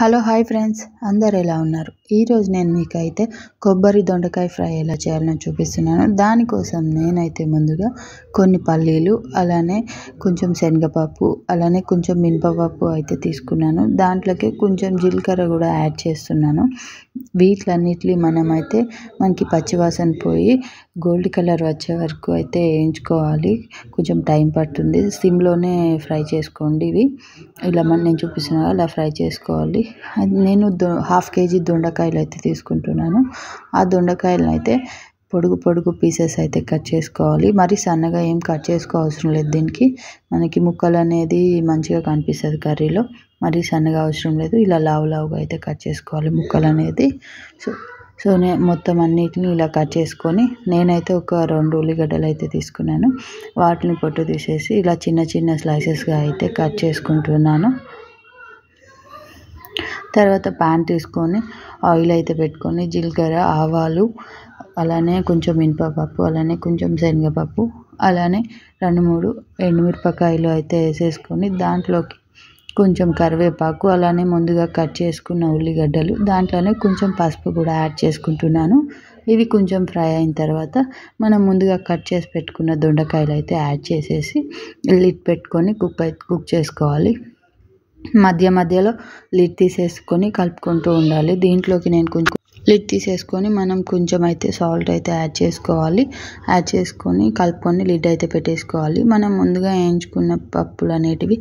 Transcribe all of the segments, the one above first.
hello hi friends అందరు ఎలా ఉన్నారు ఈరోజు నేను మీకైతే కొబ్బరి దొండకాయ ఫ్రై ఎలా చేయాలని చూపిస్తున్నాను దానికోసం నేనైతే ముందుగా కొన్ని పల్లీలు అలానే కొంచెం శనగపప్పు అలానే కొంచెం మినపపప్పు అయితే తీసుకున్నాను దాంట్లోకి కొంచెం జీలకర్ర కూడా యాడ్ చేస్తున్నాను వీటిలన్నిటిని మనమైతే మనకి పచ్చివాసన పోయి గోల్డ్ కలర్ వచ్చే వరకు అయితే వేయించుకోవాలి కొంచెం టైం పడుతుంది సిమ్లోనే ఫ్రై చేసుకోండి ఇవి ఇలా మన నేను చూపిస్తున్నా అలా ఫ్రై చేసుకోవాలి నేను దొ హాఫ్ కేజీ దొండకాయలు అయితే తీసుకుంటున్నాను ఆ దొండకాయలను అయితే పొడుగు పొడుగు పీసెస్ అయితే కట్ చేసుకోవాలి మరి సన్నగా ఏం కట్ చేసుకోవసరం లేదు దీనికి మనకి ముక్కలు అనేది మంచిగా కనిపిస్తుంది కర్రీలో మరి సన్నగా అవసరం లేదు ఇలా లావు లావుగా అయితే కట్ చేసుకోవాలి ముక్కలు అనేది సో సో నేను మొత్తం అన్నిటిని ఇలా కట్ చేసుకొని నేనైతే ఒక రెండు ఉల్లిగడ్డలు అయితే తీసుకున్నాను వాటిని పొట్టు తీసేసి ఇలా చిన్న చిన్న స్లైసెస్గా అయితే కట్ చేసుకుంటున్నాను తర్వాత ప్యాన్ తీసుకొని ఆయిల్ అయితే పెట్టుకొని జీలకర్ర ఆవాలు అలానే కొంచెం మినపప్పు అలానే కొంచెం శనగపప్పు అలానే రెండు మూడు ఎండుమిరపకాయలు అయితే వేసేసుకొని దాంట్లోకి కొంచెం కరివేపాకు అలానే ముందుగా కట్ చేసుకున్న ఉల్లిగడ్డలు దాంట్లోనే కొంచెం పసుపు కూడా యాడ్ చేసుకుంటున్నాను ఇవి కొంచెం ఫ్రై అయిన తర్వాత మనం ముందుగా కట్ చేసి పెట్టుకున్న దొండకాయలు అయితే యాడ్ చేసేసి లిట్ పెట్టుకొని కుక్ కుక్ చేసుకోవాలి మధ్య మధ్యలో లిడ్ తీసేసుకొని కలుపుకుంటూ ఉండాలి దీంట్లోకి నేను కొంచెం లిడ్ తీసేసుకొని మనం కొంచెం అయితే సాల్ట్ అయితే యాడ్ చేసుకోవాలి యాడ్ చేసుకొని కలుపుకొని లిడ్ అయితే పెట్టేసుకోవాలి మనం ముందుగా వేయించుకున్న పప్పులు అనేటివి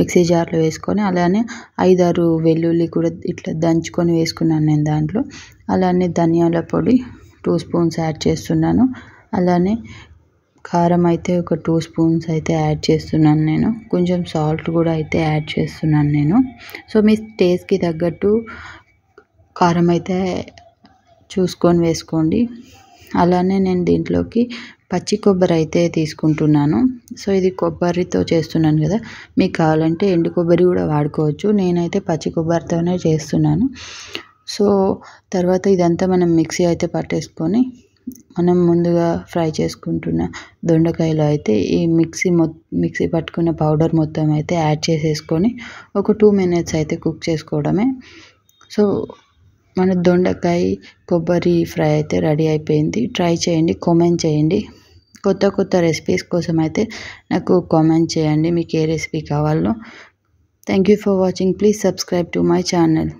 మిక్సీ జార్లో వేసుకొని అలానే ఐదారు వెల్లుల్లి కూడా ఇట్లా దంచుకొని వేసుకున్నాను నేను దాంట్లో అలానే ధనియాల పొడి టూ స్పూన్స్ యాడ్ చేస్తున్నాను అలానే కారం అయితే ఒక టూ స్పూన్స్ అయితే యాడ్ చేస్తున్నాను నేను కొంచెం సాల్ట్ కూడా అయితే యాడ్ చేస్తున్నాను నేను సో మీ టేస్ట్కి తగ్గట్టు కారం అయితే చూసుకొని వేసుకోండి అలానే నేను దీంట్లోకి పచ్చి కొబ్బరి అయితే తీసుకుంటున్నాను సో ఇది కొబ్బరితో చేస్తున్నాను కదా మీకు కావాలంటే ఎండు కొబ్బరి కూడా వాడుకోవచ్చు నేనైతే పచ్చి కొబ్బరితోనే చేస్తున్నాను సో తర్వాత ఇదంతా మనం మిక్సీ అయితే పట్టేసుకొని మనం ముందుగా ఫ్రై చేసుకుంటున్న దొండకాయలో అయితే ఈ మిక్సీ మొ మిక్సీ పట్టుకున్న పౌడర్ మొత్తం అయితే యాడ్ చేసేసుకొని ఒక టూ మినిట్స్ అయితే కుక్ చేసుకోవడమే సో మన దొండకాయ కొబ్బరి ఫ్రై అయితే రెడీ అయిపోయింది ట్రై చేయండి కామెంట్ చేయండి కొత్త కొత్త రెసిపీస్ కోసం అయితే నాకు కామెంట్ చేయండి మీకు ఏ రెసిపీ కావాలో thank you for watching please subscribe to my channel